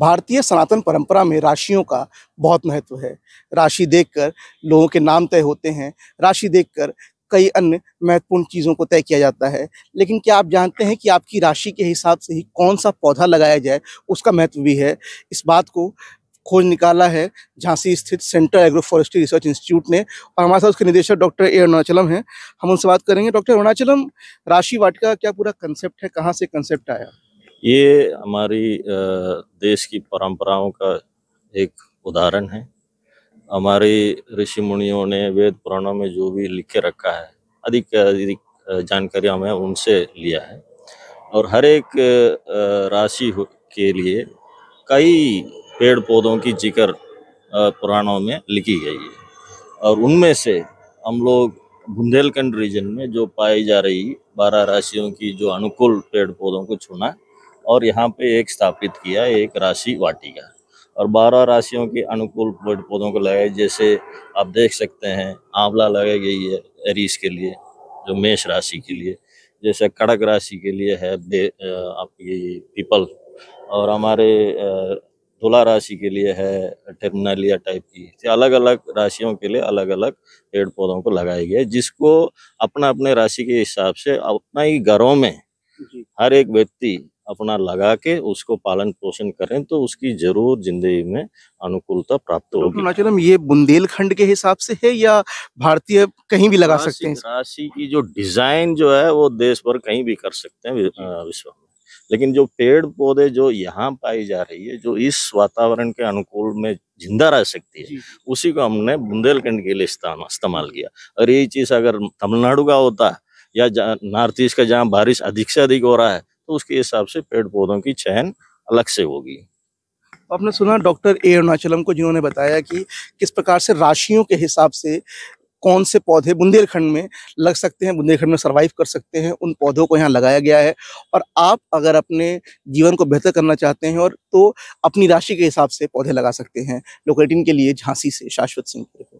भारतीय सनातन परंपरा में राशियों का बहुत महत्व है राशि देखकर लोगों के नाम तय होते हैं राशि देखकर कई अन्य महत्वपूर्ण चीज़ों को तय किया जाता है लेकिन क्या आप जानते हैं कि आपकी राशि के हिसाब से ही कौन सा पौधा लगाया जाए उसका महत्व भी है इस बात को खोज निकाला है झांसी स्थित central agro forestry research institute ने और हमारे साथ उसके निदेशक डॉक्टर ए अरुणाचलम हैं हम उनसे बात करेंगे डॉक्टर अरुणाचलम राशि वाटिका क्या पूरा कंसेप्ट है कहाँ से कंसेप्ट आया ये हमारी देश की परंपराओं का एक उदाहरण है हमारे ऋषि मुनियों ने वेद पुराणों में जो भी लिख के रखा है अधिक अधिक जानकारी हमें उनसे लिया है और हर एक राशि के लिए कई पेड़ पौधों की जिक्र पुराणों में लिखी गई है और उनमें से हम लोग बुंदेलखंड रीजन में जो पाई जा रही बारह राशियों की जो अनुकूल पेड़ पौधों को छूना और यहाँ पे एक स्थापित किया एक राशि वाटिका और बारह राशियों के अनुकूल पेड़ पौधों को लगाए जैसे आप देख सकते हैं आंवला लगाई गई है एरीस के लिए जो मेष राशि के लिए जैसे कड़क राशि के लिए है आपकी पीपल और हमारे तुला राशि के लिए है टेमनालिया टाइप की तो अलग अलग राशियों के लिए अलग अलग पेड़ पौधों को लगाया गया है जिसको अपना अपने राशि के हिसाब से अपना ही घरों में हर एक व्यक्ति अपना लगा के उसको पालन पोषण करें तो उसकी जरूर जिंदगी में अनुकूलता प्राप्त होगी अरुणाचलम ये बुंदेलखंड के हिसाब से है या भारतीय कहीं भी लगा सकते हैं राशि की जो डिजाइन जो है वो देश भर कहीं भी कर सकते हैं विश्व लेकिन जो पेड़ पौधे जो यहाँ पाई जा रही है जो इस वातावरण के अनुकूल में जिंदा रह सकती है उसी को हमने बुंदेलखंड के लिए इस्तेमाल किया और यही चीज अगर तमिलनाडु का होता या नॉर्थ ईस्ट का जहाँ बारिश अधिक से अधिक हो रहा है तो उसके हिसाब से पेड़ पौधों की चयन अलग से होगी तो आपने सुना डॉक्टर ए अरुणाचलम को जिन्होंने बताया कि किस प्रकार से राशियों के हिसाब से कौन से पौधे बुंदेलखंड में लग सकते हैं बुंदेलखंड में सर्वाइव कर सकते हैं उन पौधों को यहाँ लगाया गया है और आप अगर अपने जीवन को बेहतर करना चाहते हैं और तो अपनी राशि के हिसाब से पौधे लगा सकते हैं लोकेटिन के लिए झांसी से शाश्वत सिंह